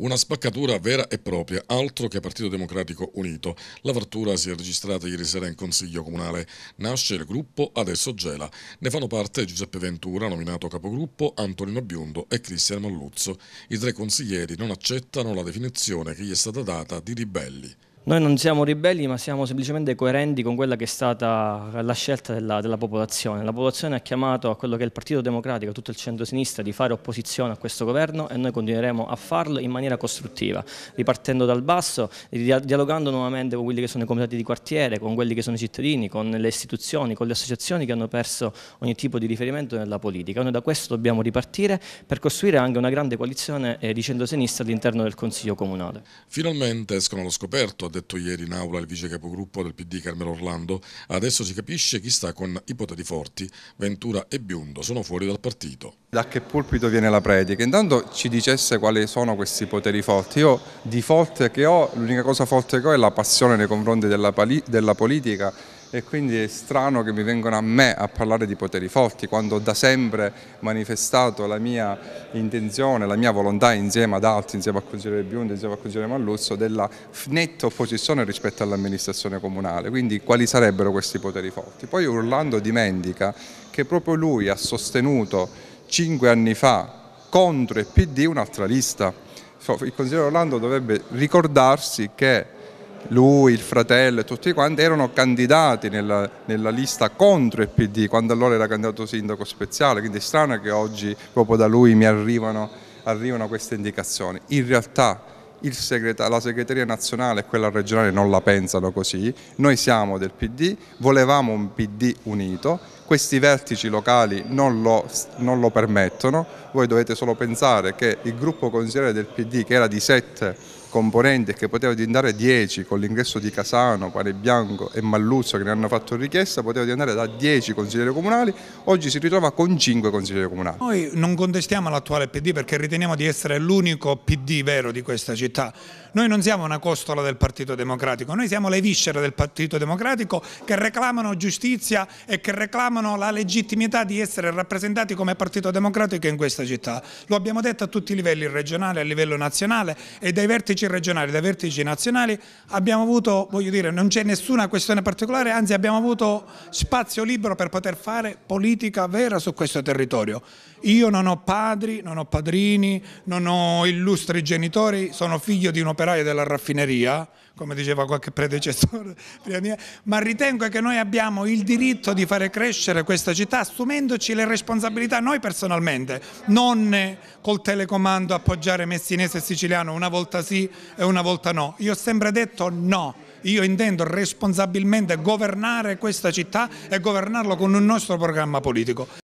Una spaccatura vera e propria, altro che Partito Democratico Unito. La frattura si è registrata ieri sera in Consiglio Comunale. Nasce il gruppo Adesso Gela. Ne fanno parte Giuseppe Ventura, nominato capogruppo, Antonino Biondo e Cristian Malluzzo. I tre consiglieri non accettano la definizione che gli è stata data di ribelli. Noi non siamo ribelli, ma siamo semplicemente coerenti con quella che è stata la scelta della, della popolazione. La popolazione ha chiamato a quello che è il Partito Democratico, tutto il centro-sinistra, di fare opposizione a questo governo e noi continueremo a farlo in maniera costruttiva, ripartendo dal basso, dialogando nuovamente con quelli che sono i comitati di quartiere, con quelli che sono i cittadini, con le istituzioni, con le associazioni che hanno perso ogni tipo di riferimento nella politica. Noi da questo dobbiamo ripartire per costruire anche una grande coalizione eh, di centro-sinistra all'interno del Consiglio Comunale. Finalmente escono lo scoperto, detto ieri in aula il vice capogruppo del PD Carmelo Orlando, adesso si capisce chi sta con i poteri forti, Ventura e Biundo sono fuori dal partito. Da che pulpito viene la predica? Intanto ci dicesse quali sono questi poteri forti. Io di forte che ho, l'unica cosa forte che ho è la passione nei confronti della, della politica e quindi è strano che mi vengano a me a parlare di poteri forti quando ho da sempre manifestato la mia intenzione, la mia volontà insieme ad altri, insieme al consigliere Biondi, insieme al consigliere Malluzzo della netta opposizione rispetto all'amministrazione comunale, quindi quali sarebbero questi poteri forti? Poi Orlando dimentica che proprio lui ha sostenuto cinque anni fa contro il PD un'altra lista, il consigliere Orlando dovrebbe ricordarsi che lui, il fratello e tutti quanti erano candidati nella, nella, lista contro il PD quando allora era candidato sindaco speciale, quindi è strano che oggi proprio da lui mi arrivano, arrivano queste indicazioni. In realtà Segreta la segreteria nazionale e quella regionale non la pensano così, noi siamo del PD, volevamo un PD unito, questi vertici locali non lo, non lo permettono, voi dovete solo pensare che il gruppo consigliere del PD che era di sette componenti e che poteva diventare 10 con l'ingresso di Casano, Pane Bianco e Malluzzo che ne hanno fatto richiesta, poteva diventare da 10 consiglieri comunali, oggi si ritrova con 5 consiglieri comunali. Noi non contestiamo l'attuale PD perché riteniamo di essere l'unico PD vero di questa città. Noi non siamo una costola del Partito Democratico, noi siamo le viscere del Partito Democratico che reclamano giustizia e che reclamano la legittimità di essere rappresentati come Partito Democratico in questa città. Lo abbiamo detto a tutti i livelli, regionale, a livello nazionale e dai vertici regionale, dai vertici nazionali, abbiamo avuto, voglio dire, non c'è nessuna questione particolare, anzi abbiamo avuto spazio libero per poter fare politica vera su questo territorio. Io non ho padri, non ho padrini, non ho illustri genitori, sono figlio di un operaio della raffineria, come diceva qualche predecessore ma ritengo che noi abbiamo il diritto di fare crescere questa città assumendoci le responsabilità noi personalmente, non col telecomando appoggiare messinese e siciliano una volta sì, e una volta no. Io ho sempre detto no. Io intendo responsabilmente governare questa città e governarlo con un nostro programma politico.